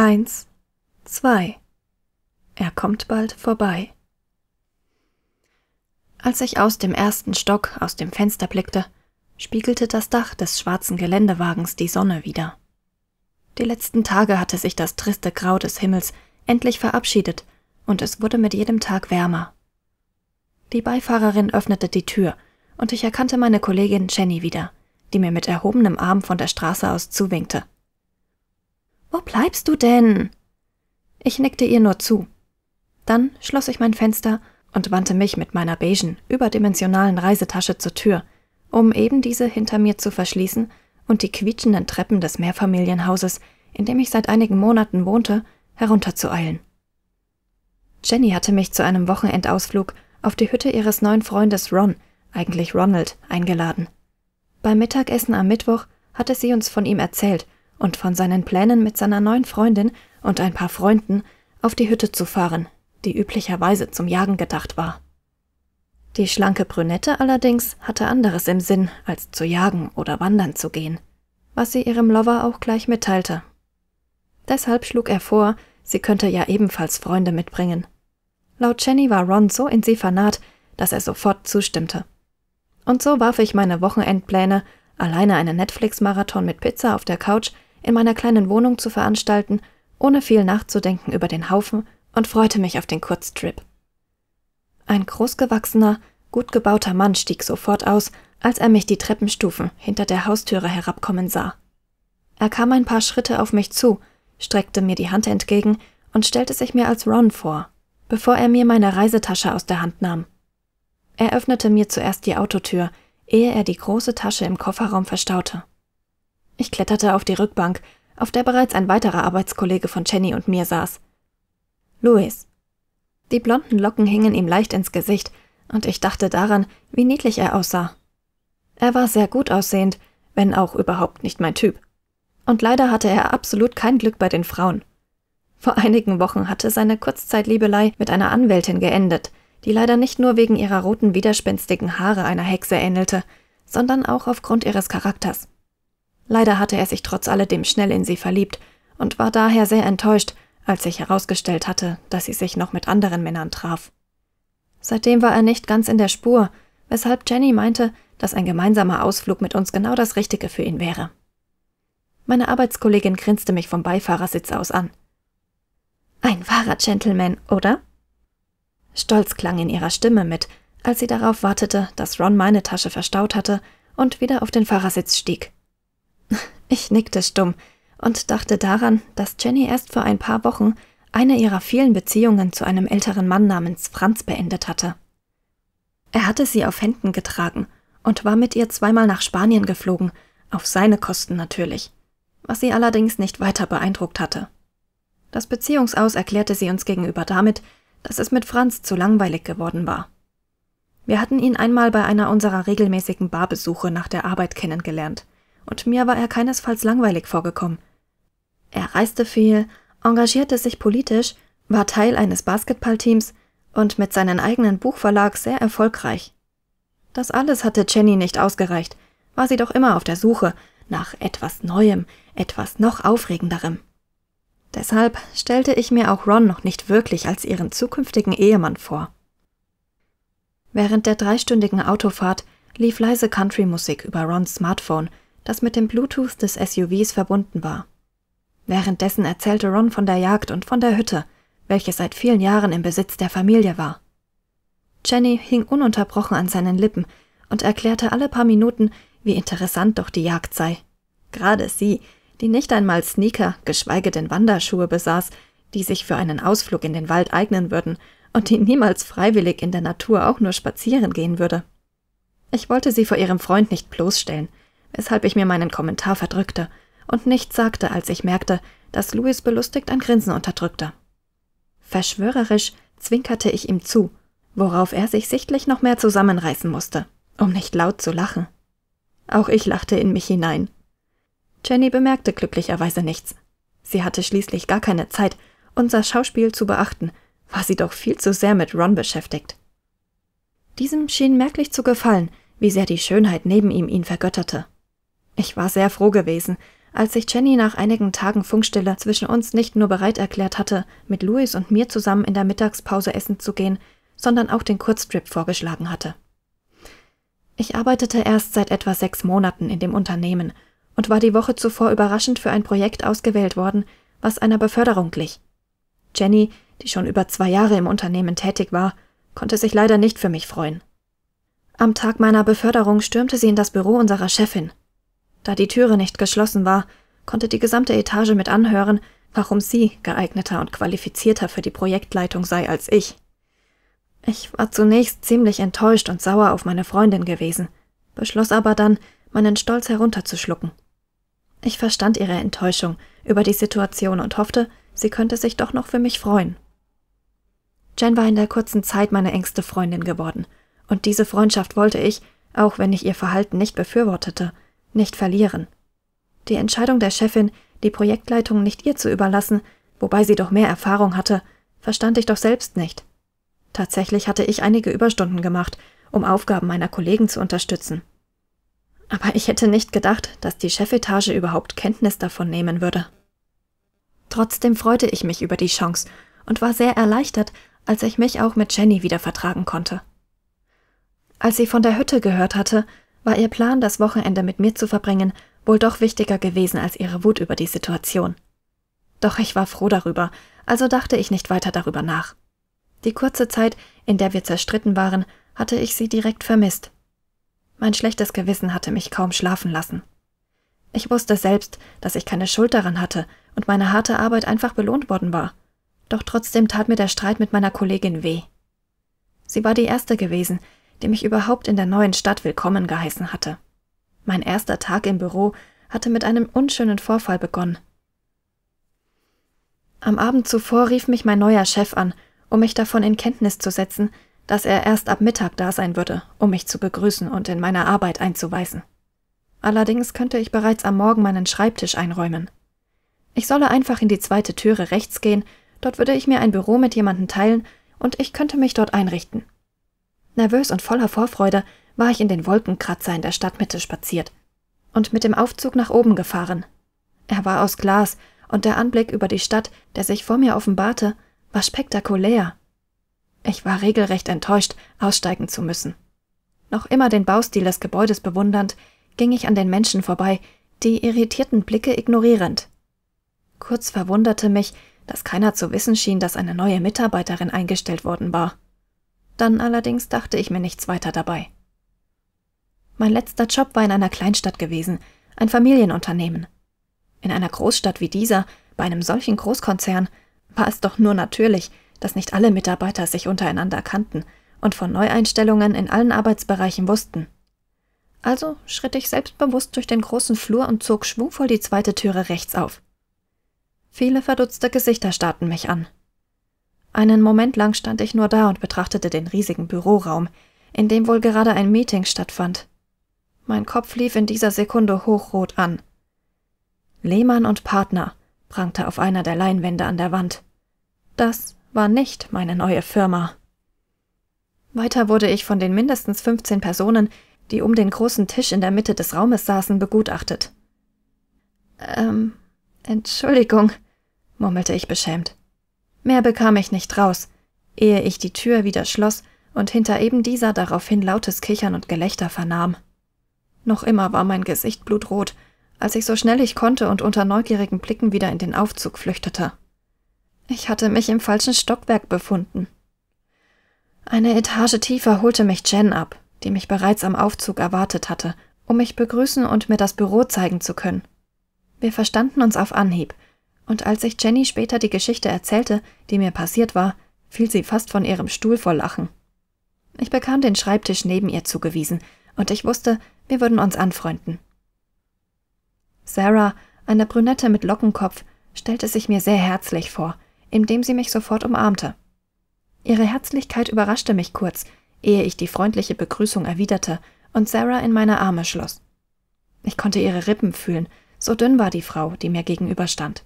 Eins, zwei. Er kommt bald vorbei. Als ich aus dem ersten Stock aus dem Fenster blickte, spiegelte das Dach des schwarzen Geländewagens die Sonne wieder. Die letzten Tage hatte sich das triste Grau des Himmels endlich verabschiedet, und es wurde mit jedem Tag wärmer. Die Beifahrerin öffnete die Tür, und ich erkannte meine Kollegin Jenny wieder, die mir mit erhobenem Arm von der Straße aus zuwinkte. Wo bleibst du denn? Ich nickte ihr nur zu. Dann schloss ich mein Fenster und wandte mich mit meiner beigen, überdimensionalen Reisetasche zur Tür, um eben diese hinter mir zu verschließen und die quietschenden Treppen des Mehrfamilienhauses, in dem ich seit einigen Monaten wohnte, herunterzueilen. Jenny hatte mich zu einem Wochenendausflug auf die Hütte ihres neuen Freundes Ron, eigentlich Ronald, eingeladen. Beim Mittagessen am Mittwoch hatte sie uns von ihm erzählt und von seinen Plänen mit seiner neuen Freundin und ein paar Freunden auf die Hütte zu fahren, die üblicherweise zum Jagen gedacht war. Die schlanke Brünette allerdings hatte anderes im Sinn, als zu jagen oder wandern zu gehen, was sie ihrem Lover auch gleich mitteilte. Deshalb schlug er vor, sie könnte ja ebenfalls Freunde mitbringen. Laut Jenny war Ron so in sie vernarrt, dass er sofort zustimmte. Und so warf ich meine Wochenendpläne, alleine einen Netflix-Marathon mit Pizza auf der Couch in meiner kleinen Wohnung zu veranstalten, ohne viel nachzudenken über den Haufen und freute mich auf den Kurztrip. Ein großgewachsener, gut gebauter Mann stieg sofort aus, als er mich die Treppenstufen hinter der Haustüre herabkommen sah. Er kam ein paar Schritte auf mich zu, streckte mir die Hand entgegen und stellte sich mir als Ron vor, bevor er mir meine Reisetasche aus der Hand nahm. Er öffnete mir zuerst die Autotür, ehe er die große Tasche im Kofferraum verstaute. Ich kletterte auf die Rückbank, auf der bereits ein weiterer Arbeitskollege von Jenny und mir saß. Louis. Die blonden Locken hingen ihm leicht ins Gesicht, und ich dachte daran, wie niedlich er aussah. Er war sehr gut aussehend, wenn auch überhaupt nicht mein Typ. Und leider hatte er absolut kein Glück bei den Frauen. Vor einigen Wochen hatte seine Kurzzeitliebelei mit einer Anwältin geendet, die leider nicht nur wegen ihrer roten widerspenstigen Haare einer Hexe ähnelte, sondern auch aufgrund ihres Charakters. Leider hatte er sich trotz alledem schnell in sie verliebt und war daher sehr enttäuscht, als sich herausgestellt hatte, dass sie sich noch mit anderen Männern traf. Seitdem war er nicht ganz in der Spur, weshalb Jenny meinte, dass ein gemeinsamer Ausflug mit uns genau das Richtige für ihn wäre. Meine Arbeitskollegin grinste mich vom Beifahrersitz aus an. Ein wahrer Gentleman, oder? Stolz klang in ihrer Stimme mit, als sie darauf wartete, dass Ron meine Tasche verstaut hatte und wieder auf den Fahrersitz stieg. Ich nickte stumm und dachte daran, dass Jenny erst vor ein paar Wochen eine ihrer vielen Beziehungen zu einem älteren Mann namens Franz beendet hatte. Er hatte sie auf Händen getragen und war mit ihr zweimal nach Spanien geflogen, auf seine Kosten natürlich, was sie allerdings nicht weiter beeindruckt hatte. Das Beziehungsaus erklärte sie uns gegenüber damit, dass es mit Franz zu langweilig geworden war. Wir hatten ihn einmal bei einer unserer regelmäßigen Barbesuche nach der Arbeit kennengelernt – und mir war er keinesfalls langweilig vorgekommen. Er reiste viel, engagierte sich politisch, war Teil eines Basketballteams und mit seinem eigenen Buchverlag sehr erfolgreich. Das alles hatte Jenny nicht ausgereicht, war sie doch immer auf der Suche nach etwas Neuem, etwas noch Aufregenderem. Deshalb stellte ich mir auch Ron noch nicht wirklich als ihren zukünftigen Ehemann vor. Während der dreistündigen Autofahrt lief leise Country-Musik über Rons Smartphone – das mit dem Bluetooth des SUVs verbunden war. Währenddessen erzählte Ron von der Jagd und von der Hütte, welche seit vielen Jahren im Besitz der Familie war. Jenny hing ununterbrochen an seinen Lippen und erklärte alle paar Minuten, wie interessant doch die Jagd sei. Gerade sie, die nicht einmal Sneaker, geschweige denn Wanderschuhe besaß, die sich für einen Ausflug in den Wald eignen würden und die niemals freiwillig in der Natur auch nur spazieren gehen würde. Ich wollte sie vor ihrem Freund nicht bloßstellen, weshalb ich mir meinen Kommentar verdrückte und nichts sagte, als ich merkte, dass Louis belustigt ein Grinsen unterdrückte. Verschwörerisch zwinkerte ich ihm zu, worauf er sich sichtlich noch mehr zusammenreißen musste, um nicht laut zu lachen. Auch ich lachte in mich hinein. Jenny bemerkte glücklicherweise nichts. Sie hatte schließlich gar keine Zeit, unser Schauspiel zu beachten, war sie doch viel zu sehr mit Ron beschäftigt. Diesem schien merklich zu gefallen, wie sehr die Schönheit neben ihm ihn vergötterte. Ich war sehr froh gewesen, als sich Jenny nach einigen Tagen Funkstille zwischen uns nicht nur bereit erklärt hatte, mit Louis und mir zusammen in der Mittagspause essen zu gehen, sondern auch den Kurztrip vorgeschlagen hatte. Ich arbeitete erst seit etwa sechs Monaten in dem Unternehmen und war die Woche zuvor überraschend für ein Projekt ausgewählt worden, was einer Beförderung glich. Jenny, die schon über zwei Jahre im Unternehmen tätig war, konnte sich leider nicht für mich freuen. Am Tag meiner Beförderung stürmte sie in das Büro unserer Chefin da die Türe nicht geschlossen war, konnte die gesamte Etage mit anhören, warum sie geeigneter und qualifizierter für die Projektleitung sei als ich. Ich war zunächst ziemlich enttäuscht und sauer auf meine Freundin gewesen, beschloss aber dann, meinen Stolz herunterzuschlucken. Ich verstand ihre Enttäuschung über die Situation und hoffte, sie könnte sich doch noch für mich freuen. Jen war in der kurzen Zeit meine engste Freundin geworden, und diese Freundschaft wollte ich, auch wenn ich ihr Verhalten nicht befürwortete, nicht verlieren. Die Entscheidung der Chefin, die Projektleitung nicht ihr zu überlassen, wobei sie doch mehr Erfahrung hatte, verstand ich doch selbst nicht. Tatsächlich hatte ich einige Überstunden gemacht, um Aufgaben meiner Kollegen zu unterstützen. Aber ich hätte nicht gedacht, dass die Chefetage überhaupt Kenntnis davon nehmen würde. Trotzdem freute ich mich über die Chance und war sehr erleichtert, als ich mich auch mit Jenny wieder vertragen konnte. Als sie von der Hütte gehört hatte, war ihr Plan, das Wochenende mit mir zu verbringen, wohl doch wichtiger gewesen als ihre Wut über die Situation. Doch ich war froh darüber, also dachte ich nicht weiter darüber nach. Die kurze Zeit, in der wir zerstritten waren, hatte ich sie direkt vermisst. Mein schlechtes Gewissen hatte mich kaum schlafen lassen. Ich wusste selbst, dass ich keine Schuld daran hatte und meine harte Arbeit einfach belohnt worden war. Doch trotzdem tat mir der Streit mit meiner Kollegin weh. Sie war die Erste gewesen, die mich überhaupt in der neuen Stadt willkommen geheißen hatte. Mein erster Tag im Büro hatte mit einem unschönen Vorfall begonnen. Am Abend zuvor rief mich mein neuer Chef an, um mich davon in Kenntnis zu setzen, dass er erst ab Mittag da sein würde, um mich zu begrüßen und in meiner Arbeit einzuweisen. Allerdings könnte ich bereits am Morgen meinen Schreibtisch einräumen. Ich solle einfach in die zweite Türe rechts gehen, dort würde ich mir ein Büro mit jemandem teilen und ich könnte mich dort einrichten. Nervös und voller Vorfreude war ich in den Wolkenkratzer in der Stadtmitte spaziert und mit dem Aufzug nach oben gefahren. Er war aus Glas, und der Anblick über die Stadt, der sich vor mir offenbarte, war spektakulär. Ich war regelrecht enttäuscht, aussteigen zu müssen. Noch immer den Baustil des Gebäudes bewundernd, ging ich an den Menschen vorbei, die irritierten Blicke ignorierend. Kurz verwunderte mich, dass keiner zu wissen schien, dass eine neue Mitarbeiterin eingestellt worden war. Dann allerdings dachte ich mir nichts weiter dabei. Mein letzter Job war in einer Kleinstadt gewesen, ein Familienunternehmen. In einer Großstadt wie dieser, bei einem solchen Großkonzern, war es doch nur natürlich, dass nicht alle Mitarbeiter sich untereinander kannten und von Neueinstellungen in allen Arbeitsbereichen wussten. Also schritt ich selbstbewusst durch den großen Flur und zog schwungvoll die zweite Türe rechts auf. Viele verdutzte Gesichter starrten mich an. Einen Moment lang stand ich nur da und betrachtete den riesigen Büroraum, in dem wohl gerade ein Meeting stattfand. Mein Kopf lief in dieser Sekunde hochrot an. Lehmann und Partner prangte auf einer der Leinwände an der Wand. Das war nicht meine neue Firma. Weiter wurde ich von den mindestens 15 Personen, die um den großen Tisch in der Mitte des Raumes saßen, begutachtet. Ähm, Entschuldigung, murmelte ich beschämt. Mehr bekam ich nicht raus, ehe ich die Tür wieder schloss und hinter eben dieser daraufhin lautes Kichern und Gelächter vernahm. Noch immer war mein Gesicht blutrot, als ich so schnell ich konnte und unter neugierigen Blicken wieder in den Aufzug flüchtete. Ich hatte mich im falschen Stockwerk befunden. Eine Etage tiefer holte mich Jen ab, die mich bereits am Aufzug erwartet hatte, um mich begrüßen und mir das Büro zeigen zu können. Wir verstanden uns auf Anhieb und als ich Jenny später die Geschichte erzählte, die mir passiert war, fiel sie fast von ihrem Stuhl vor Lachen. Ich bekam den Schreibtisch neben ihr zugewiesen, und ich wusste, wir würden uns anfreunden. Sarah, eine Brünette mit Lockenkopf, stellte sich mir sehr herzlich vor, indem sie mich sofort umarmte. Ihre Herzlichkeit überraschte mich kurz, ehe ich die freundliche Begrüßung erwiderte und Sarah in meine Arme schloss. Ich konnte ihre Rippen fühlen, so dünn war die Frau, die mir gegenüberstand.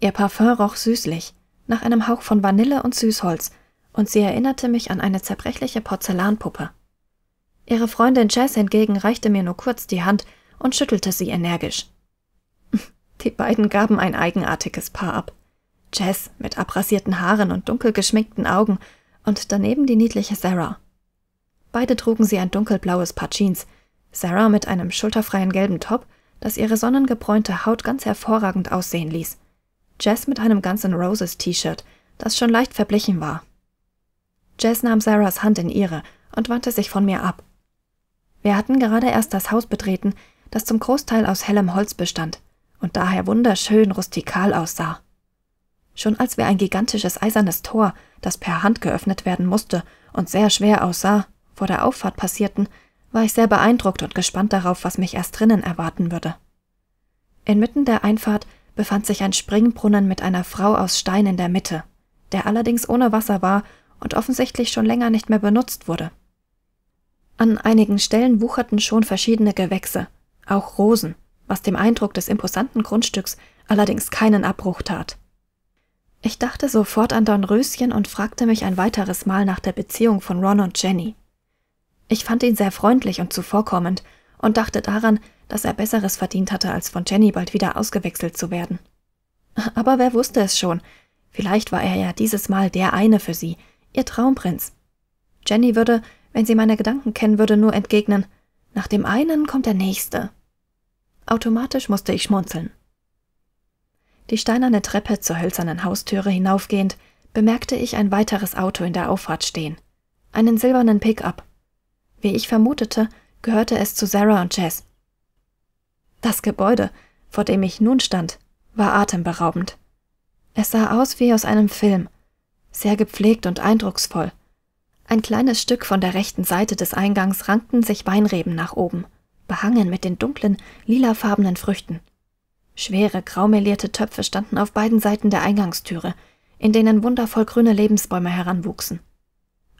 Ihr Parfum roch süßlich, nach einem Hauch von Vanille und Süßholz, und sie erinnerte mich an eine zerbrechliche Porzellanpuppe. Ihre Freundin Jess hingegen reichte mir nur kurz die Hand und schüttelte sie energisch. Die beiden gaben ein eigenartiges Paar ab. Jess mit abrasierten Haaren und dunkel geschminkten Augen und daneben die niedliche Sarah. Beide trugen sie ein dunkelblaues Paar Jeans, Sarah mit einem schulterfreien gelben Top, das ihre sonnengebräunte Haut ganz hervorragend aussehen ließ. Jess mit einem Guns N' Roses T-Shirt, das schon leicht verblichen war. Jess nahm Sarahs Hand in ihre und wandte sich von mir ab. Wir hatten gerade erst das Haus betreten, das zum Großteil aus hellem Holz bestand und daher wunderschön rustikal aussah. Schon als wir ein gigantisches eisernes Tor, das per Hand geöffnet werden musste und sehr schwer aussah, vor der Auffahrt passierten, war ich sehr beeindruckt und gespannt darauf, was mich erst drinnen erwarten würde. Inmitten der Einfahrt befand sich ein Springbrunnen mit einer Frau aus Stein in der Mitte, der allerdings ohne Wasser war und offensichtlich schon länger nicht mehr benutzt wurde. An einigen Stellen wucherten schon verschiedene Gewächse, auch Rosen, was dem Eindruck des imposanten Grundstücks allerdings keinen Abbruch tat. Ich dachte sofort an Don Röschen und fragte mich ein weiteres Mal nach der Beziehung von Ron und Jenny. Ich fand ihn sehr freundlich und zuvorkommend und dachte daran, dass er Besseres verdient hatte, als von Jenny bald wieder ausgewechselt zu werden. Aber wer wusste es schon? Vielleicht war er ja dieses Mal der eine für sie, ihr Traumprinz. Jenny würde, wenn sie meine Gedanken kennen würde, nur entgegnen, nach dem einen kommt der nächste. Automatisch musste ich schmunzeln. Die steinerne Treppe zur hölzernen Haustüre hinaufgehend, bemerkte ich ein weiteres Auto in der Auffahrt stehen. Einen silbernen Pickup. Wie ich vermutete, gehörte es zu Sarah und Jess. Das Gebäude, vor dem ich nun stand, war atemberaubend. Es sah aus wie aus einem Film, sehr gepflegt und eindrucksvoll. Ein kleines Stück von der rechten Seite des Eingangs rankten sich Weinreben nach oben, behangen mit den dunklen, lilafarbenen Früchten. Schwere, graumelierte Töpfe standen auf beiden Seiten der Eingangstüre, in denen wundervoll grüne Lebensbäume heranwuchsen.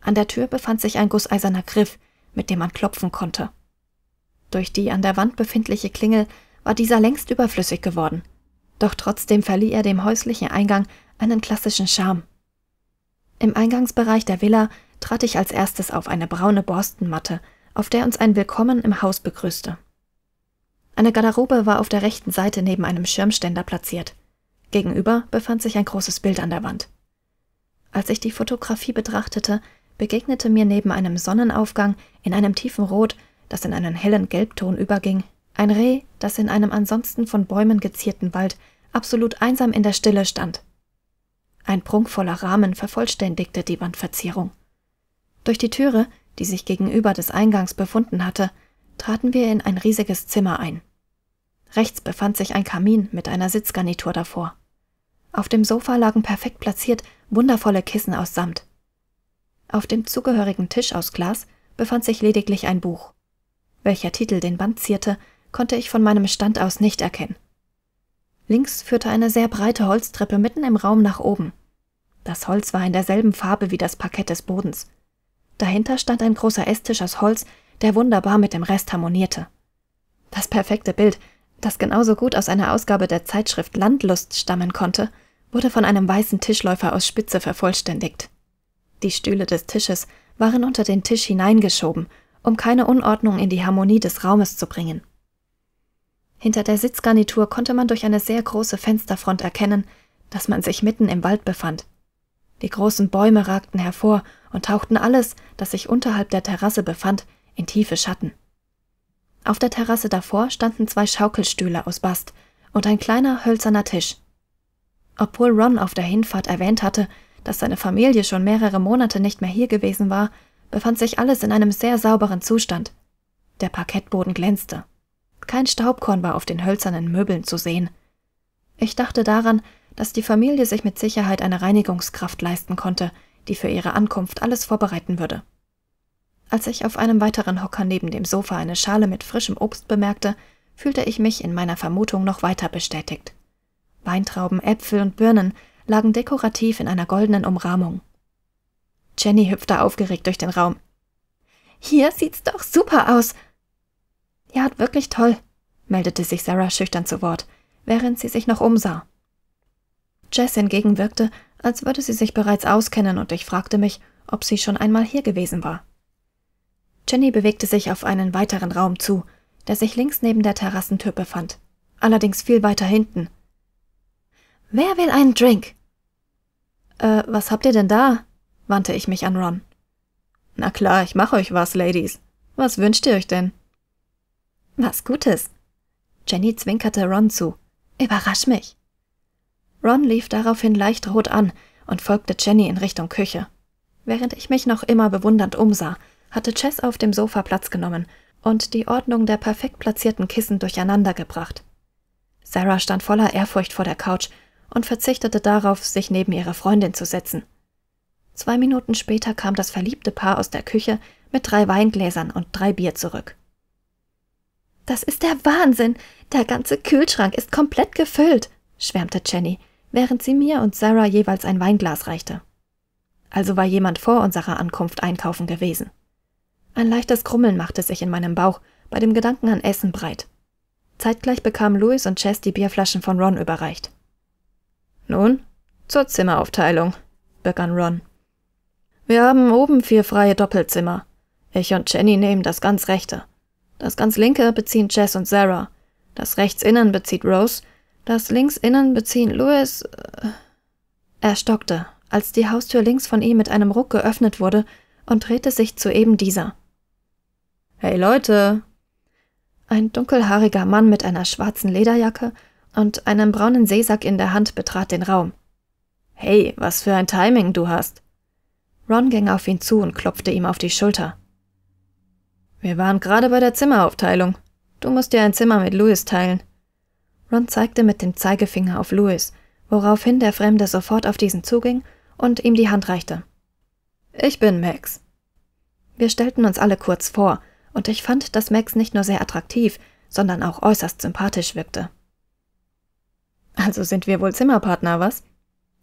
An der Tür befand sich ein gusseiserner Griff, mit dem man klopfen konnte. Durch die an der Wand befindliche Klingel war dieser längst überflüssig geworden. Doch trotzdem verlieh er dem häuslichen Eingang einen klassischen Charme. Im Eingangsbereich der Villa trat ich als erstes auf eine braune Borstenmatte, auf der uns ein Willkommen im Haus begrüßte. Eine Garderobe war auf der rechten Seite neben einem Schirmständer platziert. Gegenüber befand sich ein großes Bild an der Wand. Als ich die Fotografie betrachtete, begegnete mir neben einem Sonnenaufgang in einem tiefen Rot das in einen hellen Gelbton überging, ein Reh, das in einem ansonsten von Bäumen gezierten Wald absolut einsam in der Stille stand. Ein prunkvoller Rahmen vervollständigte die Wandverzierung. Durch die Türe, die sich gegenüber des Eingangs befunden hatte, traten wir in ein riesiges Zimmer ein. Rechts befand sich ein Kamin mit einer Sitzgarnitur davor. Auf dem Sofa lagen perfekt platziert wundervolle Kissen aus Samt. Auf dem zugehörigen Tisch aus Glas befand sich lediglich ein Buch welcher Titel den Band zierte, konnte ich von meinem Stand aus nicht erkennen. Links führte eine sehr breite Holztreppe mitten im Raum nach oben. Das Holz war in derselben Farbe wie das Parkett des Bodens. Dahinter stand ein großer Esstisch aus Holz, der wunderbar mit dem Rest harmonierte. Das perfekte Bild, das genauso gut aus einer Ausgabe der Zeitschrift Landlust stammen konnte, wurde von einem weißen Tischläufer aus Spitze vervollständigt. Die Stühle des Tisches waren unter den Tisch hineingeschoben um keine Unordnung in die Harmonie des Raumes zu bringen. Hinter der Sitzgarnitur konnte man durch eine sehr große Fensterfront erkennen, dass man sich mitten im Wald befand. Die großen Bäume ragten hervor und tauchten alles, das sich unterhalb der Terrasse befand, in tiefe Schatten. Auf der Terrasse davor standen zwei Schaukelstühle aus Bast und ein kleiner hölzerner Tisch. Obwohl Ron auf der Hinfahrt erwähnt hatte, dass seine Familie schon mehrere Monate nicht mehr hier gewesen war, befand sich alles in einem sehr sauberen Zustand. Der Parkettboden glänzte. Kein Staubkorn war auf den hölzernen Möbeln zu sehen. Ich dachte daran, dass die Familie sich mit Sicherheit eine Reinigungskraft leisten konnte, die für ihre Ankunft alles vorbereiten würde. Als ich auf einem weiteren Hocker neben dem Sofa eine Schale mit frischem Obst bemerkte, fühlte ich mich in meiner Vermutung noch weiter bestätigt. Weintrauben, Äpfel und Birnen lagen dekorativ in einer goldenen Umrahmung. Jenny hüpfte aufgeregt durch den Raum. Hier sieht's doch super aus. Ja, wirklich toll, meldete sich Sarah schüchtern zu Wort, während sie sich noch umsah. Jess hingegen wirkte, als würde sie sich bereits auskennen, und ich fragte mich, ob sie schon einmal hier gewesen war. Jenny bewegte sich auf einen weiteren Raum zu, der sich links neben der Terrassentür befand, allerdings viel weiter hinten. Wer will einen Drink? Äh, was habt ihr denn da? wandte ich mich an Ron. Na klar, ich mache euch was, Ladies. Was wünscht ihr euch denn? Was Gutes. Jenny zwinkerte Ron zu. Überrasch mich. Ron lief daraufhin leicht rot an und folgte Jenny in Richtung Küche. Während ich mich noch immer bewundernd umsah, hatte Chess auf dem Sofa Platz genommen und die Ordnung der perfekt platzierten Kissen durcheinandergebracht. Sarah stand voller Ehrfurcht vor der Couch und verzichtete darauf, sich neben ihre Freundin zu setzen. Zwei Minuten später kam das verliebte Paar aus der Küche mit drei Weingläsern und drei Bier zurück. Das ist der Wahnsinn. Der ganze Kühlschrank ist komplett gefüllt, schwärmte Jenny, während sie mir und Sarah jeweils ein Weinglas reichte. Also war jemand vor unserer Ankunft einkaufen gewesen. Ein leichtes Krummeln machte sich in meinem Bauch bei dem Gedanken an Essen breit. Zeitgleich bekamen Louis und Chess die Bierflaschen von Ron überreicht. Nun, zur Zimmeraufteilung, begann Ron. Wir haben oben vier freie Doppelzimmer. Ich und Jenny nehmen das ganz rechte. Das ganz linke beziehen Jess und Sarah. Das rechts innen bezieht Rose. Das links innen beziehen Louis. Äh, er stockte, als die Haustür links von ihm mit einem Ruck geöffnet wurde und drehte sich zu eben dieser. Hey Leute! Ein dunkelhaariger Mann mit einer schwarzen Lederjacke und einem braunen Seesack in der Hand betrat den Raum. Hey, was für ein Timing du hast. Ron ging auf ihn zu und klopfte ihm auf die Schulter. Wir waren gerade bei der Zimmeraufteilung. Du musst dir ein Zimmer mit Louis teilen. Ron zeigte mit dem Zeigefinger auf Louis, woraufhin der Fremde sofort auf diesen zuging und ihm die Hand reichte. Ich bin Max. Wir stellten uns alle kurz vor, und ich fand, dass Max nicht nur sehr attraktiv, sondern auch äußerst sympathisch wirkte. Also sind wir wohl Zimmerpartner, was?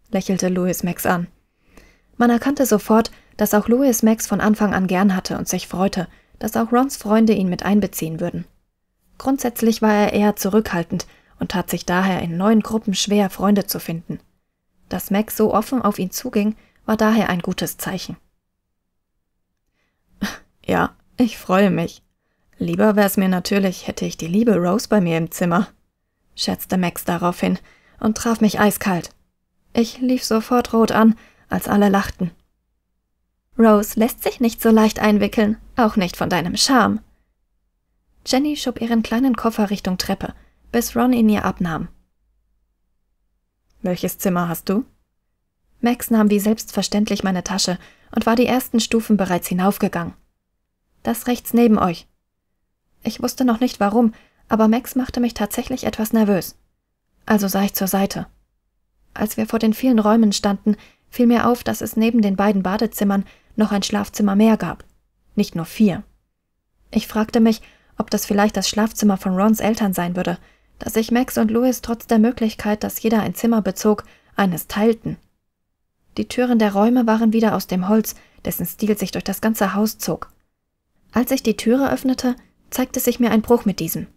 lächelte Louis Max an. Man erkannte sofort, dass auch Louis Max von Anfang an gern hatte und sich freute, dass auch Rons Freunde ihn mit einbeziehen würden. Grundsätzlich war er eher zurückhaltend und tat sich daher in neuen Gruppen schwer, Freunde zu finden. Dass Max so offen auf ihn zuging, war daher ein gutes Zeichen. Ja, ich freue mich. Lieber wär's mir natürlich, hätte ich die liebe Rose bei mir im Zimmer, scherzte Max daraufhin und traf mich eiskalt. Ich lief sofort rot an als alle lachten. Rose lässt sich nicht so leicht einwickeln, auch nicht von deinem Charme. Jenny schob ihren kleinen Koffer Richtung Treppe, bis Ron ihn ihr abnahm. Welches Zimmer hast du? Max nahm wie selbstverständlich meine Tasche und war die ersten Stufen bereits hinaufgegangen. Das rechts neben euch. Ich wusste noch nicht warum, aber Max machte mich tatsächlich etwas nervös. Also sah ich zur Seite. Als wir vor den vielen Räumen standen, fiel mir auf, dass es neben den beiden Badezimmern noch ein Schlafzimmer mehr gab. Nicht nur vier. Ich fragte mich, ob das vielleicht das Schlafzimmer von Rons Eltern sein würde, dass sich Max und Louis trotz der Möglichkeit, dass jeder ein Zimmer bezog, eines teilten. Die Türen der Räume waren wieder aus dem Holz, dessen Stil sich durch das ganze Haus zog. Als ich die Türe öffnete, zeigte sich mir ein Bruch mit diesem.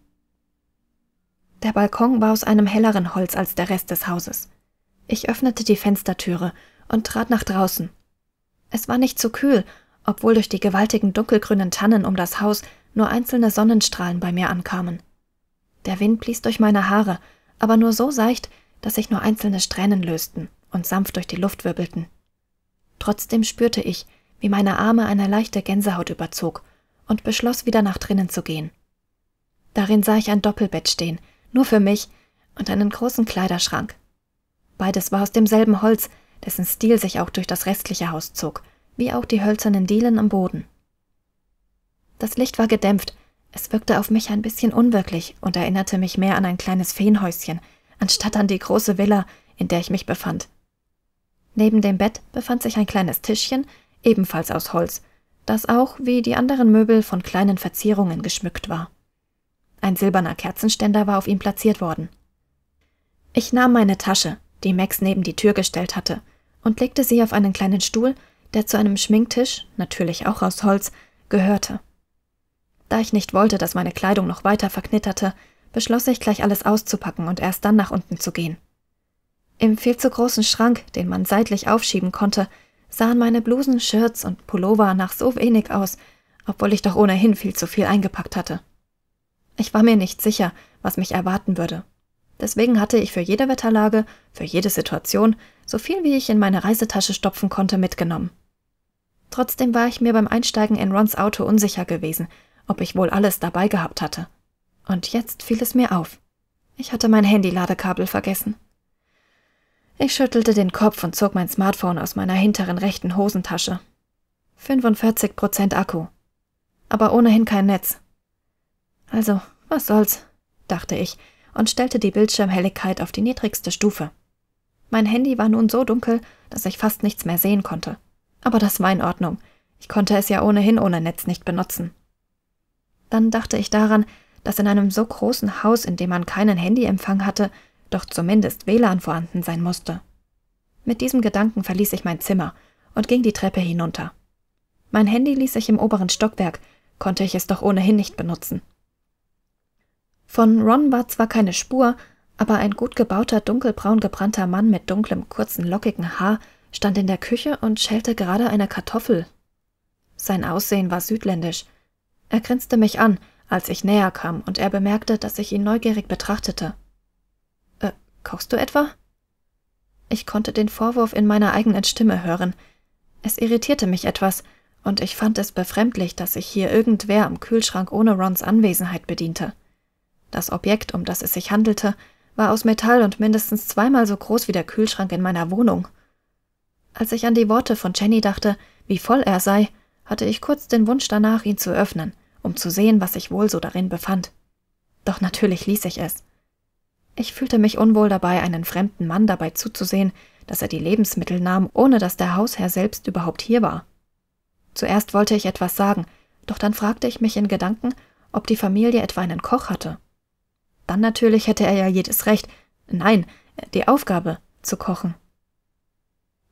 Der Balkon war aus einem helleren Holz als der Rest des Hauses. Ich öffnete die Fenstertüre und trat nach draußen. Es war nicht so kühl, obwohl durch die gewaltigen dunkelgrünen Tannen um das Haus nur einzelne Sonnenstrahlen bei mir ankamen. Der Wind blies durch meine Haare, aber nur so seicht, dass sich nur einzelne Strähnen lösten und sanft durch die Luft wirbelten. Trotzdem spürte ich, wie meine Arme eine leichte Gänsehaut überzog und beschloss, wieder nach drinnen zu gehen. Darin sah ich ein Doppelbett stehen, nur für mich, und einen großen Kleiderschrank. Beides war aus demselben Holz, dessen Stil sich auch durch das restliche Haus zog, wie auch die hölzernen Dielen am Boden. Das Licht war gedämpft, es wirkte auf mich ein bisschen unwirklich und erinnerte mich mehr an ein kleines Feenhäuschen, anstatt an die große Villa, in der ich mich befand. Neben dem Bett befand sich ein kleines Tischchen, ebenfalls aus Holz, das auch, wie die anderen Möbel, von kleinen Verzierungen geschmückt war. Ein silberner Kerzenständer war auf ihm platziert worden. Ich nahm meine Tasche, die Max neben die Tür gestellt hatte, und legte sie auf einen kleinen Stuhl, der zu einem Schminktisch, natürlich auch aus Holz, gehörte. Da ich nicht wollte, dass meine Kleidung noch weiter verknitterte, beschloss ich gleich alles auszupacken und erst dann nach unten zu gehen. Im viel zu großen Schrank, den man seitlich aufschieben konnte, sahen meine Blusen, Shirts und Pullover nach so wenig aus, obwohl ich doch ohnehin viel zu viel eingepackt hatte. Ich war mir nicht sicher, was mich erwarten würde. Deswegen hatte ich für jede Wetterlage, für jede Situation, so viel wie ich in meine Reisetasche stopfen konnte, mitgenommen. Trotzdem war ich mir beim Einsteigen in Rons Auto unsicher gewesen, ob ich wohl alles dabei gehabt hatte. Und jetzt fiel es mir auf. Ich hatte mein Handy-Ladekabel vergessen. Ich schüttelte den Kopf und zog mein Smartphone aus meiner hinteren rechten Hosentasche. 45 Prozent Akku. Aber ohnehin kein Netz. Also, was soll's, dachte ich und stellte die Bildschirmhelligkeit auf die niedrigste Stufe. Mein Handy war nun so dunkel, dass ich fast nichts mehr sehen konnte. Aber das war in Ordnung. Ich konnte es ja ohnehin ohne Netz nicht benutzen. Dann dachte ich daran, dass in einem so großen Haus, in dem man keinen Handyempfang hatte, doch zumindest WLAN vorhanden sein musste. Mit diesem Gedanken verließ ich mein Zimmer und ging die Treppe hinunter. Mein Handy ließ ich im oberen Stockwerk, konnte ich es doch ohnehin nicht benutzen. Von Ron war zwar keine Spur, aber ein gut gebauter, dunkelbraun gebrannter Mann mit dunklem, kurzen, lockigen Haar stand in der Küche und schälte gerade eine Kartoffel. Sein Aussehen war südländisch. Er grinste mich an, als ich näher kam, und er bemerkte, dass ich ihn neugierig betrachtete. Äh, kochst du etwa? Ich konnte den Vorwurf in meiner eigenen Stimme hören. Es irritierte mich etwas, und ich fand es befremdlich, dass sich hier irgendwer am Kühlschrank ohne Rons Anwesenheit bediente. Das Objekt, um das es sich handelte, war aus Metall und mindestens zweimal so groß wie der Kühlschrank in meiner Wohnung. Als ich an die Worte von Jenny dachte, wie voll er sei, hatte ich kurz den Wunsch danach, ihn zu öffnen, um zu sehen, was sich wohl so darin befand. Doch natürlich ließ ich es. Ich fühlte mich unwohl dabei, einen fremden Mann dabei zuzusehen, dass er die Lebensmittel nahm, ohne dass der Hausherr selbst überhaupt hier war. Zuerst wollte ich etwas sagen, doch dann fragte ich mich in Gedanken, ob die Familie etwa einen Koch hatte. Dann natürlich hätte er ja jedes Recht, nein, die Aufgabe zu kochen.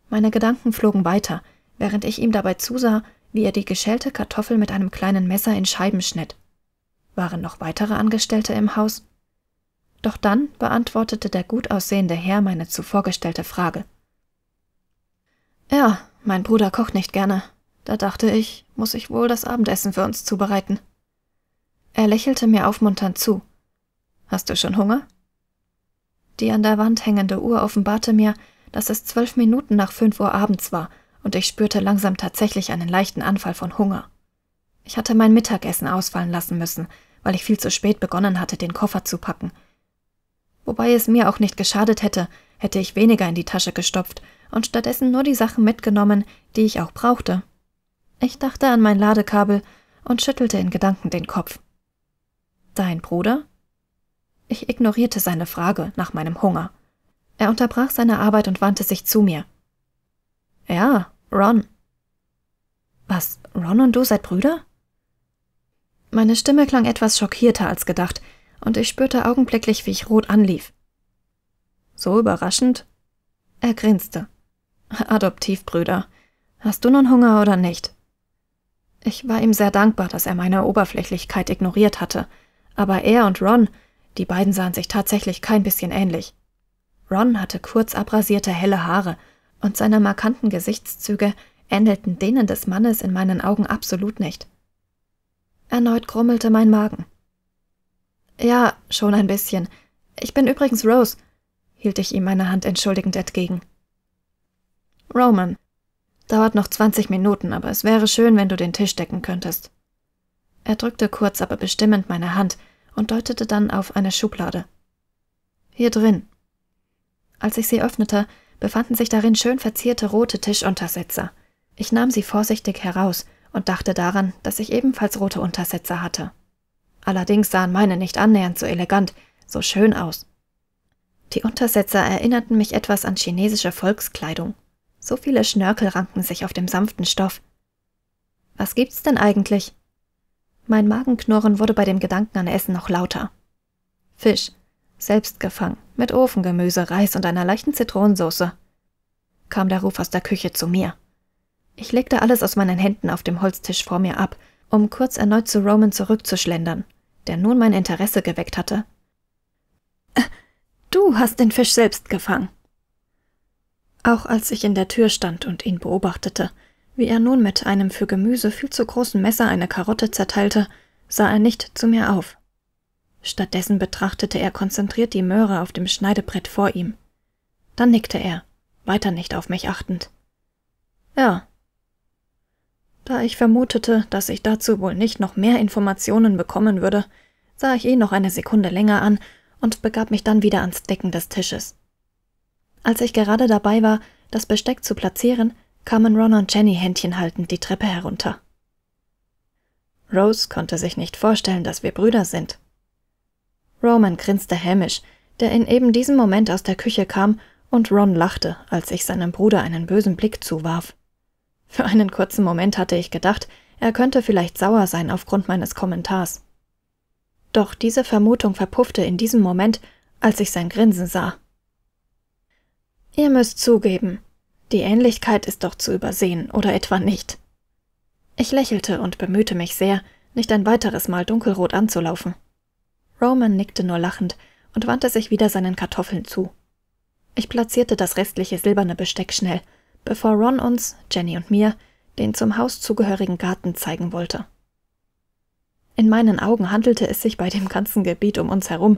Meine Gedanken flogen weiter, während ich ihm dabei zusah, wie er die geschälte Kartoffel mit einem kleinen Messer in Scheiben schnitt. Waren noch weitere Angestellte im Haus? Doch dann beantwortete der gut aussehende Herr meine zuvor gestellte Frage. Ja, mein Bruder kocht nicht gerne. Da dachte ich, muss ich wohl das Abendessen für uns zubereiten. Er lächelte mir aufmunternd zu. Hast du schon Hunger? Die an der Wand hängende Uhr offenbarte mir, dass es zwölf Minuten nach fünf Uhr abends war, und ich spürte langsam tatsächlich einen leichten Anfall von Hunger. Ich hatte mein Mittagessen ausfallen lassen müssen, weil ich viel zu spät begonnen hatte, den Koffer zu packen. Wobei es mir auch nicht geschadet hätte, hätte ich weniger in die Tasche gestopft und stattdessen nur die Sachen mitgenommen, die ich auch brauchte. Ich dachte an mein Ladekabel und schüttelte in Gedanken den Kopf. Dein Bruder? Ich ignorierte seine Frage nach meinem Hunger. Er unterbrach seine Arbeit und wandte sich zu mir. Ja, Ron. Was, Ron und du seid Brüder? Meine Stimme klang etwas schockierter als gedacht, und ich spürte augenblicklich, wie ich rot anlief. So überraschend? Er grinste. Adoptivbrüder. Hast du nun Hunger oder nicht? Ich war ihm sehr dankbar, dass er meine Oberflächlichkeit ignoriert hatte, aber er und Ron die beiden sahen sich tatsächlich kein bisschen ähnlich. Ron hatte kurz abrasierte helle Haare, und seine markanten Gesichtszüge ähnelten denen des Mannes in meinen Augen absolut nicht. Erneut grummelte mein Magen. Ja, schon ein bisschen. Ich bin übrigens Rose, hielt ich ihm meine Hand entschuldigend entgegen. Roman. Dauert noch zwanzig Minuten, aber es wäre schön, wenn du den Tisch decken könntest. Er drückte kurz, aber bestimmend meine Hand, und deutete dann auf eine Schublade. Hier drin. Als ich sie öffnete, befanden sich darin schön verzierte rote Tischuntersetzer. Ich nahm sie vorsichtig heraus und dachte daran, dass ich ebenfalls rote Untersetzer hatte. Allerdings sahen meine nicht annähernd so elegant, so schön aus. Die Untersetzer erinnerten mich etwas an chinesische Volkskleidung. So viele Schnörkel ranken sich auf dem sanften Stoff. Was gibt's denn eigentlich? Mein Magenknurren wurde bei dem Gedanken an Essen noch lauter. Fisch, selbst gefangen, mit Ofengemüse, Reis und einer leichten Zitronensauce. Kam der Ruf aus der Küche zu mir. Ich legte alles aus meinen Händen auf dem Holztisch vor mir ab, um kurz erneut zu Roman zurückzuschlendern, der nun mein Interesse geweckt hatte. Du hast den Fisch selbst gefangen. Auch als ich in der Tür stand und ihn beobachtete, wie er nun mit einem für Gemüse viel zu großen Messer eine Karotte zerteilte, sah er nicht zu mir auf. Stattdessen betrachtete er konzentriert die Möhre auf dem Schneidebrett vor ihm. Dann nickte er, weiter nicht auf mich achtend. Ja. Da ich vermutete, dass ich dazu wohl nicht noch mehr Informationen bekommen würde, sah ich ihn noch eine Sekunde länger an und begab mich dann wieder ans Decken des Tisches. Als ich gerade dabei war, das Besteck zu platzieren, kamen Ron und Jenny händchenhaltend die Treppe herunter. Rose konnte sich nicht vorstellen, dass wir Brüder sind. Roman grinste hämisch, der in eben diesem Moment aus der Küche kam, und Ron lachte, als ich seinem Bruder einen bösen Blick zuwarf. Für einen kurzen Moment hatte ich gedacht, er könnte vielleicht sauer sein aufgrund meines Kommentars. Doch diese Vermutung verpuffte in diesem Moment, als ich sein Grinsen sah. Ihr müsst zugeben, die Ähnlichkeit ist doch zu übersehen, oder etwa nicht? Ich lächelte und bemühte mich sehr, nicht ein weiteres Mal dunkelrot anzulaufen. Roman nickte nur lachend und wandte sich wieder seinen Kartoffeln zu. Ich platzierte das restliche silberne Besteck schnell, bevor Ron uns, Jenny und mir, den zum Haus zugehörigen Garten zeigen wollte. In meinen Augen handelte es sich bei dem ganzen Gebiet um uns herum,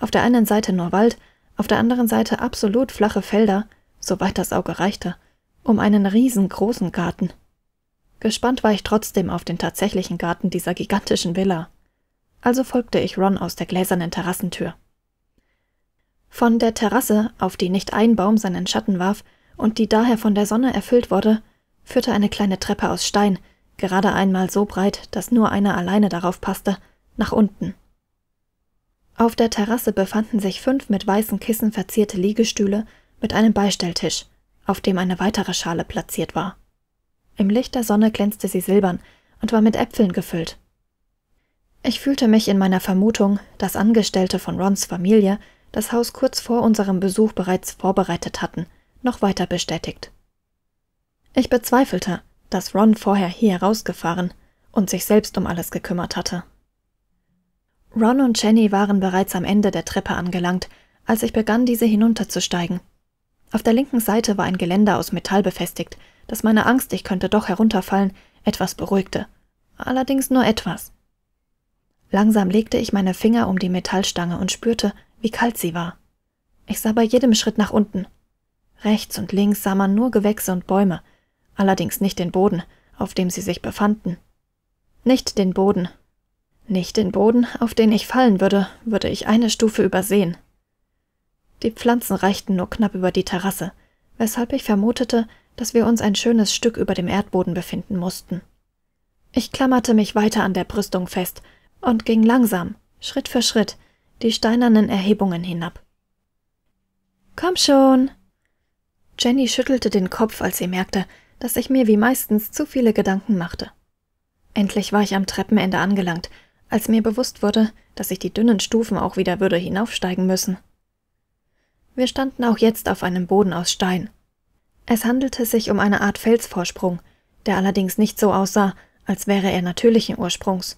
auf der einen Seite nur Wald, auf der anderen Seite absolut flache Felder, soweit das Auge reichte, um einen riesengroßen Garten. Gespannt war ich trotzdem auf den tatsächlichen Garten dieser gigantischen Villa. Also folgte ich Ron aus der gläsernen Terrassentür. Von der Terrasse, auf die nicht ein Baum seinen Schatten warf und die daher von der Sonne erfüllt wurde, führte eine kleine Treppe aus Stein, gerade einmal so breit, dass nur einer alleine darauf passte, nach unten. Auf der Terrasse befanden sich fünf mit weißen Kissen verzierte Liegestühle mit einem Beistelltisch, auf dem eine weitere Schale platziert war. Im Licht der Sonne glänzte sie silbern und war mit Äpfeln gefüllt. Ich fühlte mich in meiner Vermutung, dass Angestellte von Rons Familie das Haus kurz vor unserem Besuch bereits vorbereitet hatten, noch weiter bestätigt. Ich bezweifelte, dass Ron vorher hier rausgefahren und sich selbst um alles gekümmert hatte. Ron und Jenny waren bereits am Ende der Treppe angelangt, als ich begann, diese hinunterzusteigen auf der linken Seite war ein Geländer aus Metall befestigt, das meine Angst, ich könnte doch herunterfallen, etwas beruhigte. Allerdings nur etwas. Langsam legte ich meine Finger um die Metallstange und spürte, wie kalt sie war. Ich sah bei jedem Schritt nach unten. Rechts und links sah man nur Gewächse und Bäume, allerdings nicht den Boden, auf dem sie sich befanden. Nicht den Boden. Nicht den Boden, auf den ich fallen würde, würde ich eine Stufe übersehen. Die Pflanzen reichten nur knapp über die Terrasse, weshalb ich vermutete, dass wir uns ein schönes Stück über dem Erdboden befinden mussten. Ich klammerte mich weiter an der Brüstung fest und ging langsam, Schritt für Schritt, die steinernen Erhebungen hinab. Komm schon! Jenny schüttelte den Kopf, als sie merkte, dass ich mir wie meistens zu viele Gedanken machte. Endlich war ich am Treppenende angelangt, als mir bewusst wurde, dass ich die dünnen Stufen auch wieder würde hinaufsteigen müssen. Wir standen auch jetzt auf einem Boden aus Stein. Es handelte sich um eine Art Felsvorsprung, der allerdings nicht so aussah, als wäre er natürlichen Ursprungs.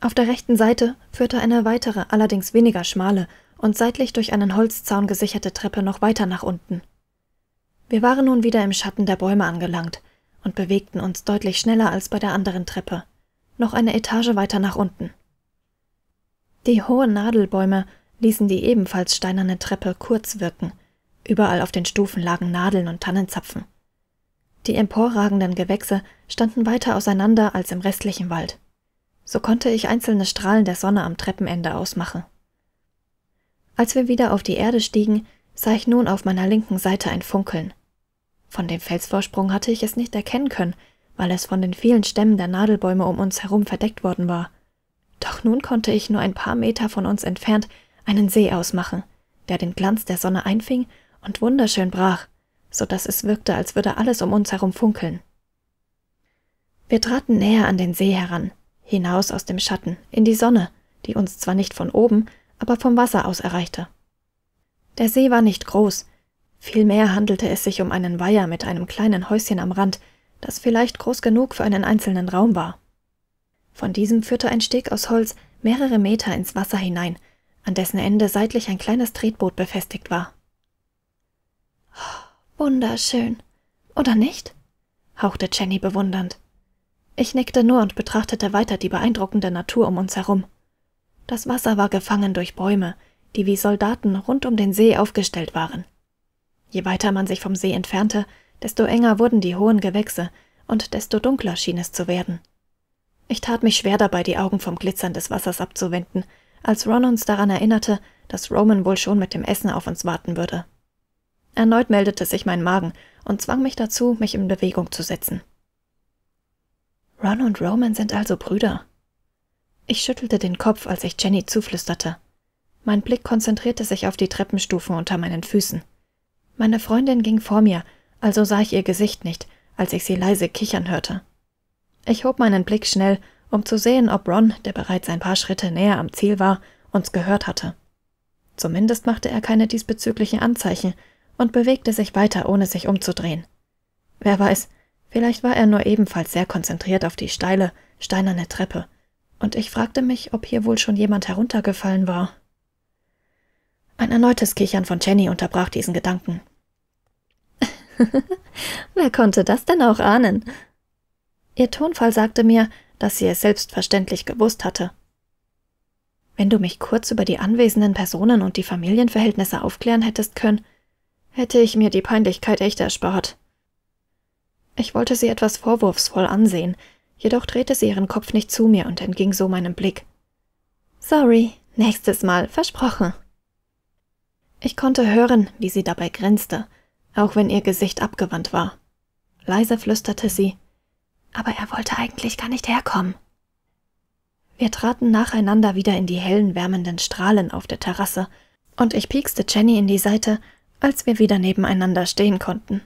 Auf der rechten Seite führte eine weitere, allerdings weniger schmale und seitlich durch einen Holzzaun gesicherte Treppe noch weiter nach unten. Wir waren nun wieder im Schatten der Bäume angelangt und bewegten uns deutlich schneller als bei der anderen Treppe, noch eine Etage weiter nach unten. Die hohen Nadelbäume ließen die ebenfalls steinerne Treppe kurz wirken. Überall auf den Stufen lagen Nadeln und Tannenzapfen. Die emporragenden Gewächse standen weiter auseinander als im restlichen Wald. So konnte ich einzelne Strahlen der Sonne am Treppenende ausmachen. Als wir wieder auf die Erde stiegen, sah ich nun auf meiner linken Seite ein Funkeln. Von dem Felsvorsprung hatte ich es nicht erkennen können, weil es von den vielen Stämmen der Nadelbäume um uns herum verdeckt worden war. Doch nun konnte ich nur ein paar Meter von uns entfernt einen See ausmachen, der den Glanz der Sonne einfing und wunderschön brach, so daß es wirkte, als würde alles um uns herum funkeln. Wir traten näher an den See heran, hinaus aus dem Schatten, in die Sonne, die uns zwar nicht von oben, aber vom Wasser aus erreichte. Der See war nicht groß, vielmehr handelte es sich um einen Weiher mit einem kleinen Häuschen am Rand, das vielleicht groß genug für einen einzelnen Raum war. Von diesem führte ein Steg aus Holz mehrere Meter ins Wasser hinein an dessen Ende seitlich ein kleines Tretboot befestigt war. Wunderschön, oder nicht? hauchte Jenny bewundernd. Ich nickte nur und betrachtete weiter die beeindruckende Natur um uns herum. Das Wasser war gefangen durch Bäume, die wie Soldaten rund um den See aufgestellt waren. Je weiter man sich vom See entfernte, desto enger wurden die hohen Gewächse und desto dunkler schien es zu werden. Ich tat mich schwer dabei, die Augen vom Glitzern des Wassers abzuwenden, als Ron uns daran erinnerte, dass Roman wohl schon mit dem Essen auf uns warten würde. Erneut meldete sich mein Magen und zwang mich dazu, mich in Bewegung zu setzen. Ron und Roman sind also Brüder. Ich schüttelte den Kopf, als ich Jenny zuflüsterte. Mein Blick konzentrierte sich auf die Treppenstufen unter meinen Füßen. Meine Freundin ging vor mir, also sah ich ihr Gesicht nicht, als ich sie leise kichern hörte. Ich hob meinen Blick schnell um zu sehen, ob Ron, der bereits ein paar Schritte näher am Ziel war, uns gehört hatte. Zumindest machte er keine diesbezüglichen Anzeichen und bewegte sich weiter, ohne sich umzudrehen. Wer weiß, vielleicht war er nur ebenfalls sehr konzentriert auf die steile, steinerne Treppe, und ich fragte mich, ob hier wohl schon jemand heruntergefallen war. Ein erneutes Kichern von Jenny unterbrach diesen Gedanken. Wer konnte das denn auch ahnen? Ihr Tonfall sagte mir, dass sie es selbstverständlich gewusst hatte. Wenn du mich kurz über die anwesenden Personen und die Familienverhältnisse aufklären hättest können, hätte ich mir die Peinlichkeit echt erspart. Ich wollte sie etwas vorwurfsvoll ansehen, jedoch drehte sie ihren Kopf nicht zu mir und entging so meinem Blick. Sorry, nächstes Mal, versprochen. Ich konnte hören, wie sie dabei grinste, auch wenn ihr Gesicht abgewandt war. Leise flüsterte sie, aber er wollte eigentlich gar nicht herkommen. Wir traten nacheinander wieder in die hellen, wärmenden Strahlen auf der Terrasse, und ich piekste Jenny in die Seite, als wir wieder nebeneinander stehen konnten.